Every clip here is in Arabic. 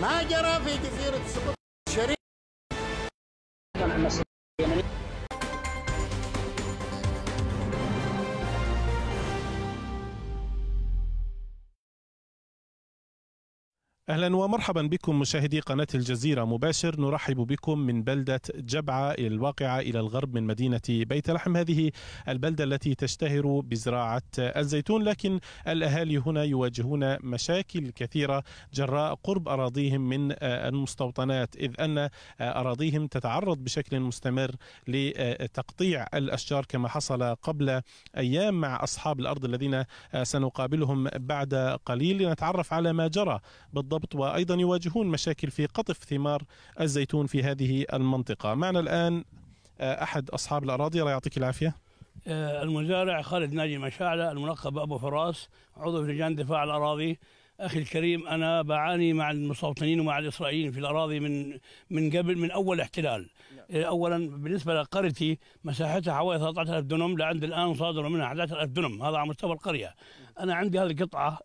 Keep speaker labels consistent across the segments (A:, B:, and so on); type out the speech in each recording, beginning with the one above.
A: ما جرى في جزيرة السقوط
B: اهلا ومرحبا بكم مشاهدي قناه الجزيره مباشر نرحب بكم من بلده جبعه الواقعه الى الغرب من مدينه بيت لحم هذه البلده التي تشتهر بزراعه الزيتون لكن الاهالي هنا يواجهون مشاكل كثيره جراء قرب اراضيهم من المستوطنات اذ ان اراضيهم تتعرض بشكل مستمر لتقطيع الاشجار كما حصل قبل ايام مع اصحاب الارض الذين سنقابلهم بعد قليل لنتعرف على ما جرى بالضبط بالضبط وايضا يواجهون مشاكل في قطف ثمار الزيتون في هذه المنطقه معنا الان آه، احد اصحاب الاراضي الله يعطيك العافيه
A: آه، المزارع خالد ناجي مشاعلة الملقب أبو فراس عضو في لجان دفاع الأراضي أخي الكريم أنا بعاني مع المستوطنين ومع الإسرائيليين في الأراضي من من قبل من أول احتلال نعم. آه، أولا بالنسبة لقريتي مساحتها حوالي 13000 دونم لعند الآن صادر منها 11000 دونم هذا على مستوى القرية نعم. أنا عندي هذه القطعة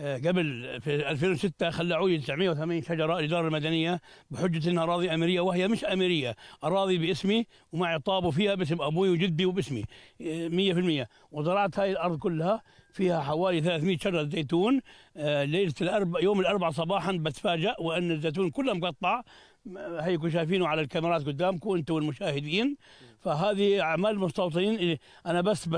A: قبل في 2006 خلعوا لي 980 شجره الاداره المدنيه بحجه انها اراضي اميريه وهي مش اميريه، اراضي باسمي ومعي طابو فيها باسم ابوي وجدي وباسمي 100% وزرعت هاي الارض كلها فيها حوالي 300 شجره زيتون آه، ليله الاربع يوم الاربعاء صباحا بتفاجئ وان الزيتون كله مقطع هيكم شايفينه على الكاميرات قدامكم انتم والمشاهدين فهذه اعمال المستوطنين انا بس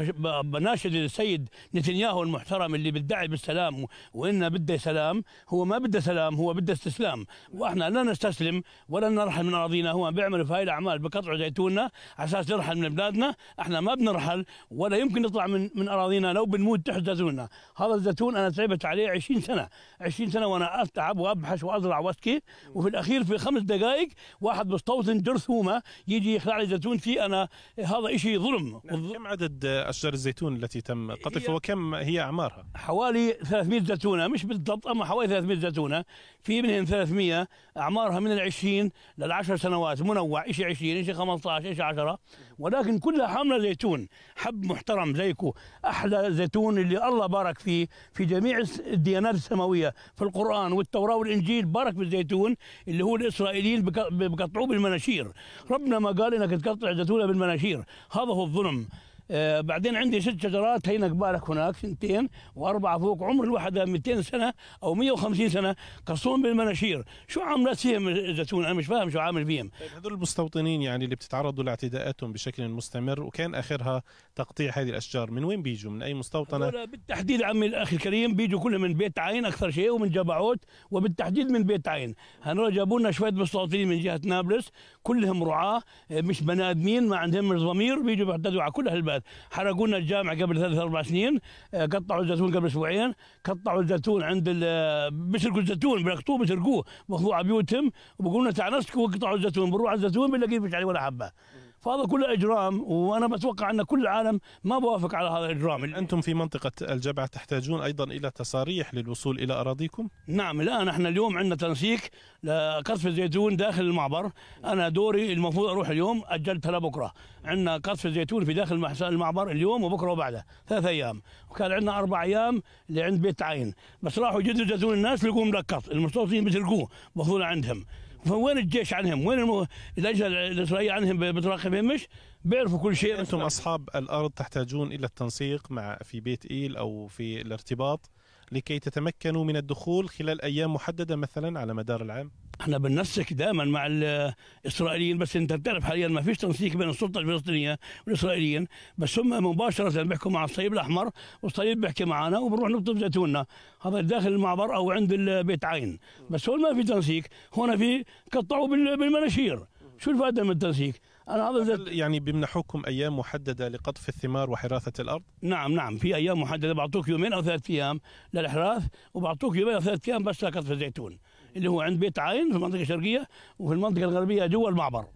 A: بناشد السيد نتنياهو المحترم اللي بيدعي بالسلام وانه بده سلام هو ما بده سلام هو بده استسلام واحنا لا نستسلم ولا نرحل من اراضينا هو بيعمل في هاي الاعمال بقطعوا زيتوننا على اساس نرحل من بلادنا احنا ما بنرحل ولا يمكن نطلع من من اراضينا لو بنموت تحت الزيتون هذا الزيتون انا تعبت عليه 20 سنه 20 سنه وانا اتعب وابحث وازرع واسكي وفي الاخير في خمس دقائق واحد مستوطن جرثومه يجي يخلع لي زيتون فيه انا هذا شيء ظلم نعم. كم عدد اشجار الزيتون التي تم قطفها وكم هي اعمارها حوالي 300 زيتونه مش بالضبط اما حوالي 300 زيتونه في منهم 300 اعمارها من ال 20 لل 10 سنوات منوع شيء 20 شيء 15 شيء 10 ولكن كلها حامله زيتون حب محترم زيكو احلى زيتون اللي اللي الله بارك فيه في جميع الديانات السماويه في القران والتوراه والانجيل بارك بالزيتون اللي هو الاسرائيليين بقطعوه بالمناشير ربنا ما قال انك تقطع الزيتون بالمناشير هذا هو الظلم آه، بعدين عندي ست شجرات هينا قبالك هناك سنتين واربعه فوق عمر الواحده 200 سنه او 150 سنه قصون بالمناشير، شو عملت فيهم الزيتون؟ انا مش فاهم شو عامل فيهم. طيب هذول المستوطنين يعني اللي
B: بتتعرضوا لاعتداءاتهم بشكل مستمر وكان اخرها تقطيع هذه الاشجار، من وين بيجوا؟ من اي
A: مستوطنه؟ بالتحديد عمي الاخ الكريم بيجوا كلهم من بيت عين اكثر شيء ومن جبعوت وبالتحديد من بيت عين، هنرى جابوا لنا شويه مستوطنين من جهه نابلس كلهم رعاه آه، مش بنادمين ما عندهم ضمير بيجوا بيعتدوا على كل هالبلد. بعد حرقوا لنا الجامع قبل ثلاث اربع سنين آه، قطعوا الزيتون قبل اسبوعين قطعوا الزيتون عند آه، بيسرقوا الزيتون بيلقطوه بيسرقوه بياخذوه على بيوتهم وبيقولوا لنا تعال نسكوا وقطعوا الزيتون بنروح على الزيتون بنلاقيه مش عليه ولا حبه فهذا كله اجرام وانا بتوقع ان كل العالم ما بوافق على هذا الاجرام انتم في
B: منطقه الجبعه تحتاجون ايضا الى تصاريح للوصول الى اراضيكم
A: نعم الان احنا اليوم عندنا تنسيق لقصف الزيتون داخل المعبر انا دوري المفروض اروح اليوم اجلتها لبكره عندنا قصف الزيتون في داخل المعبر اليوم وبكره وبعده ثلاث ايام وكان عندنا اربع ايام اللي عند بيت عين بس راحوا الزيتون الناس لقوا ملقط المستوطنين بيسرقوه مفضول عندهم فوين الجيش عنهم؟ وين المو... الاجهزه الاسرائيليه عنهم بتراقبهم مش؟ بيعرفوا كل شيء انتم اصحاب الارض تحتاجون الى التنسيق مع في
B: بيت ايل او في الارتباط لكي تتمكنوا من الدخول خلال أيام محددة
A: مثلا على مدار العام؟ احنا بننسق دائما مع الاسرائيليين بس انت بتعرف حاليا ما فيش تنسيق بين السلطه الفلسطينيه والاسرائيليين بس هم مباشره بيحكوا مع الصليب الاحمر والصليب بيحكي معنا وبنروح نكتب زيتوننا هذا داخل المعبر او عند بيت عين بس هون ما في تنسيق هون في قطعوا بالمناشير شو الفائده من التنسيق؟ أنا يعني بيمنحوكم أيام محددة لقطف الثمار وحراثة الأرض؟ نعم نعم في أيام محددة بعطوك يومين أو ثلاث أيام للإحراث وبعطوك يومين أو ثلاث أيام بس لقطف الزيتون اللي هو عند بيت عين في المنطقة الشرقية وفي المنطقة الغربية جوا المعبر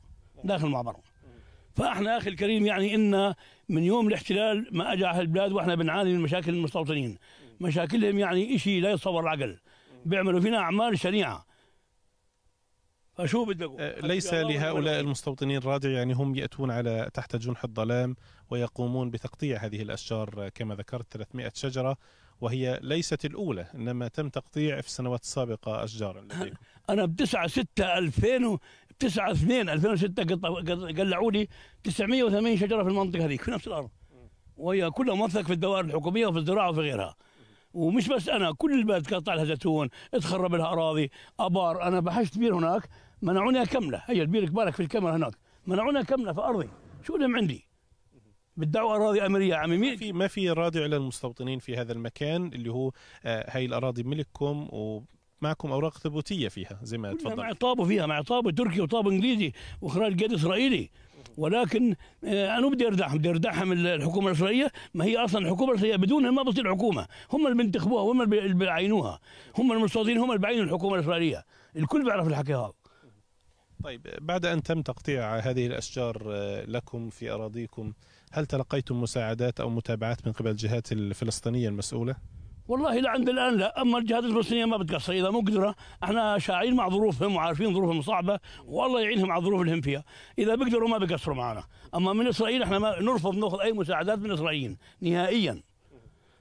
A: داخل المعبر فاحنا اخي الكريم يعني ان من يوم الاحتلال ما اجى اهل البلاد واحنا بنعاني من مشاكل المستوطنين مشاكلهم يعني شيء لا يتصور العقل بيعملوا فينا اعمال شنيعه فشو بدك آه، ليس لهؤلاء
B: المستوطنين رادع يعني هم يأتون على تحت جنح الظلام ويقومون بتقطيع هذه الأشجار آه، كما ذكرت 300 شجرة وهي ليست الأولى إنما تم تقطيع في السنوات السابقة أشجارا
A: انا أنا 9 6 2000 9 2 2006 قلعوا لي 980 شجرة في المنطقة هذيك في نفس الأرض وهي كلها موثق في الدوائر الحكومية وفي الزراعة وفي غيرها ومش بس انا كل البلد قطع لها زيتون اتخرب لها اراضي ابار انا بحشت بير هناك منعوني اكمله هي البير كبارك في الكاميرا هناك منعوني اكمله في ارضي شو لهم عندي بتدعوا اراضي امريه عمي مين في ما في اراضي على
B: المستوطنين في هذا المكان اللي هو آه، هاي الاراضي ملككم ومعكم اوراق
A: ثبوتيه فيها زي ما تفضل مع طابوا فيها مع طابوا تركي وطابوا انجليزي واخراج قيد اسرائيلي ولكن آه، انا بدي ارجعهم بدي ارجعهم الحكومه الاسرائيليه ما هي اصلا الحكومه الاسرائيليه بدونها ما بتصير حكومه هم اللي بينتخبوها هم اللي بيعينوها هم المستوطنين هم اللي بيعينوا الحكومه الاسرائيليه الكل بيعرف الحكي هذا
B: طيب بعد أن تم تقطيع هذه الأشجار آه، لكم في أراضيكم هل تلقيتم مساعدات أو متابعات من قبل الجهات الفلسطينية المسؤولة؟
A: والله لعند الان لا اما الجهات الفلسطينيه ما بتقصر اذا مو قدره احنا شاعرين مع ظروفهم وعارفين ظروفهم صعبه والله يعينهم على الظروف اللي هم فيها اذا بيقدروا ما بيقصروا معنا اما من اسرائيل احنا ما نرفض ناخذ اي مساعدات من اسرائيل نهائيا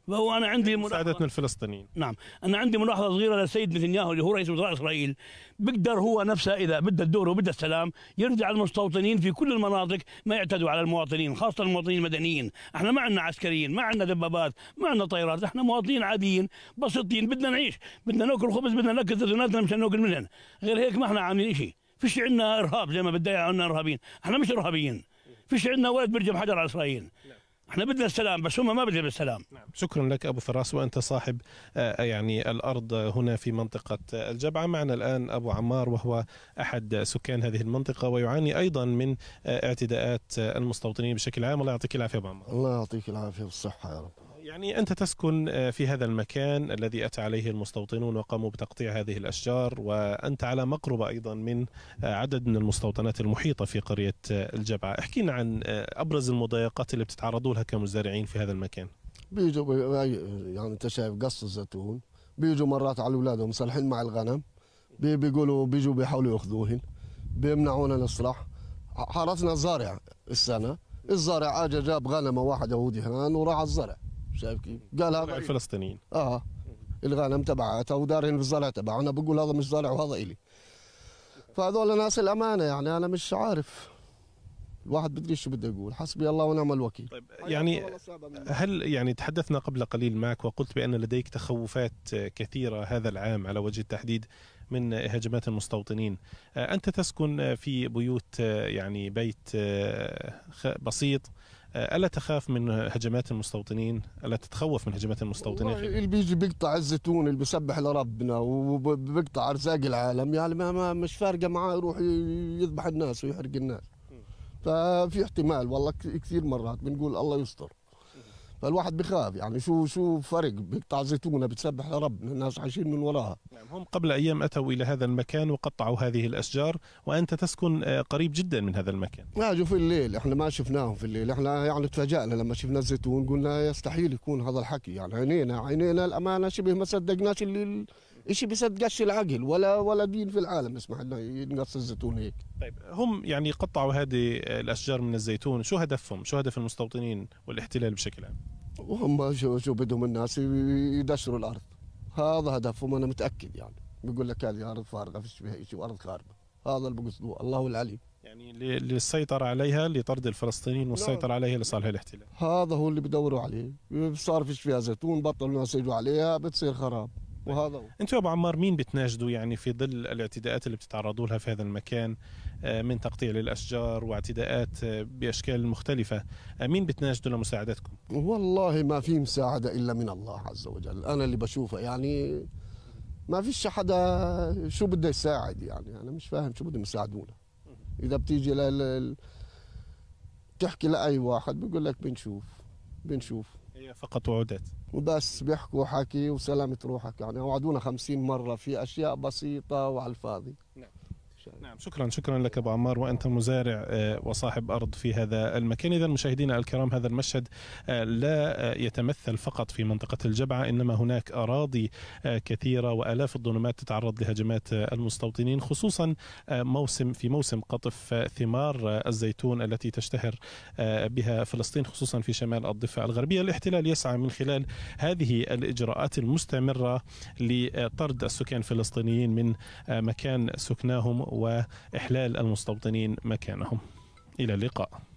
A: فهو انا عندي ملاحظه
B: الفلسطينيين
A: نعم انا عندي ملاحظه صغيره للسيد نتنياهو اللي هو رئيس وزراء اسرائيل بيقدر هو نفسه اذا بده الدور وبده السلام يرجع المستوطنين في كل المناطق ما يعتدوا على المواطنين خاصه المواطنين المدنيين احنا ما عندنا عسكريين ما عندنا دبابات ما عندنا طيارات احنا مواطنين عاديين بسيطين بدنا نعيش بدنا ناكل خبز بدنا ناكل زيتوناتنا مشان ناكل منهن غير هيك ما احنا عاملين شيء فيش عندنا ارهاب زي ما بدي عندنا ارهابيين احنا مش ارهابيين فيش عندنا ولد برجم حجر على اسرائيل نعم. احنا بدنا السلام بس هم ما بدهم السلام نعم.
B: شكرا لك ابو فراس وانت صاحب آه، يعني الارض هنا في منطقه الجبعه معنا الان ابو عمار وهو احد سكان هذه المنطقه ويعاني ايضا من آه، اعتداءات المستوطنين بشكل عام الله يعطيك العافيه ابو عمار الله يعطيك العافيه والصحه يا رب يعني أنت تسكن آه، في هذا المكان الذي أتى عليه المستوطنون وقاموا بتقطيع هذه الأشجار وأنت على مقربة أيضا من آه، عدد من المستوطنات المحيطة في قرية آه، الجبعة احكينا عن أبرز المضايقات اللي بتتعرضوا لها كمزارعين في هذا المكان
C: بيجوا يعني أنت شايف قص الزيتون بيجوا مرات على أولادهم صالحين مع الغنم بيقولوا بيجوا بيحاولوا ياخذوهن بيمنعونا نصلح حارتنا الزارع السنه الزارع اجى جاب غنمه واحد يهودي هان وراح الزرع شايف كيف؟ قال هذا إيه؟ الفلسطينيين اه الغنم تبعتها ودارين بالزرع تبعها انا بقول هذا مش زرع وهذا الي فهذول ناس الامانه يعني انا مش عارف
B: الواحد بدري شو بده يقول حسبي الله ونعم الوكيل طيب يعني هل يعني تحدثنا قبل قليل معك وقلت بان لديك تخوفات كثيره هذا العام على وجه التحديد من هجمات المستوطنين انت تسكن في بيوت يعني بيت آه، بسيط الا تخاف من هجمات المستوطنين؟ الا تتخوف من هجمات المستوطنين؟
C: اللي بيجي بيقطع الزيتون اللي بيسبح لربنا وبيقطع ارزاق العالم يعني ما مش فارقه معاه يروح يذبح الناس ويحرق الناس ففي احتمال والله كثير مرات بنقول الله يستر فالواحد بخاف يعني شو
B: شو فرق بقطع زيتونه بتسبح لرب الناس عايشين من وراها نعم هم قبل ايام اتوا الى هذا المكان وقطعوا هذه الاشجار وانت تسكن آه، قريب جدا من هذا المكان ناجوا في
C: الليل احنا ما شفناهم في الليل احنا يعني تفاجئنا لما شفنا الزيتون قلنا يستحيل يكون هذا الحكي يعني عينينا عينينا الامانه شبه ما صدقناش اللي شيء بيصدقش العقل ولا ولا دين في العالم يسمح لنا ينقص الزيتون هيك
B: طيب هم يعني قطعوا هذه الاشجار من الزيتون شو هدفهم شو هدف المستوطنين والاحتلال بشكل عام وهم شو, شو
C: بدهم الناس يدشروا الارض هذا هدفهم انا متاكد يعني بيقول لك هذه
B: ارض فارغه فيش
C: بها شيء وارض خاربه هذا اللي بقصدوه الله العلي
B: يعني للسيطرة عليها لطرد الفلسطينيين والسيطرة نعم. عليها لصالح الاحتلال
C: هذا هو اللي بدوروا عليه صار فيش فيها زيتون بطلوا الناس يجوا عليها بتصير خراب
B: وهذا انتم ابو عمار مين بتناشدوا يعني في ظل الاعتداءات اللي بتتعرضوا لها في هذا المكان آه، من تقطيع للاشجار واعتداءات آه، باشكال مختلفه آه، مين بتناشدوا لمساعدتكم والله ما في مساعده
C: الا من الله عز وجل انا اللي بشوفه يعني ما فيش حدا شو بده يساعد يعني انا مش فاهم شو بدهم يساعدونا اذا بتيجي لل... بتحكي لاي واحد بيقول لك بنشوف بنشوف
B: هي فقط وعودات
C: وبس بيحكوا حكي وسلامة روحك يعني وعدونا خمسين مرة في أشياء بسيطة وعلى الفاضي نعم.
B: نعم شكرا شكرا لك ابو عمار وانت مزارع آه، وصاحب ارض في هذا المكان اذا مشاهدينا الكرام هذا المشهد آه، لا يتمثل فقط في منطقه الجبعه انما هناك اراضي آه، كثيره والاف الظلمات تتعرض لهجمات المستوطنين خصوصا موسم في موسم قطف ثمار الزيتون التي تشتهر بها فلسطين خصوصا في شمال الضفه الغربيه الاحتلال يسعى من خلال هذه الاجراءات المستمره لطرد السكان الفلسطينيين من مكان سكناهم و واحلال المستوطنين مكانهم الى اللقاء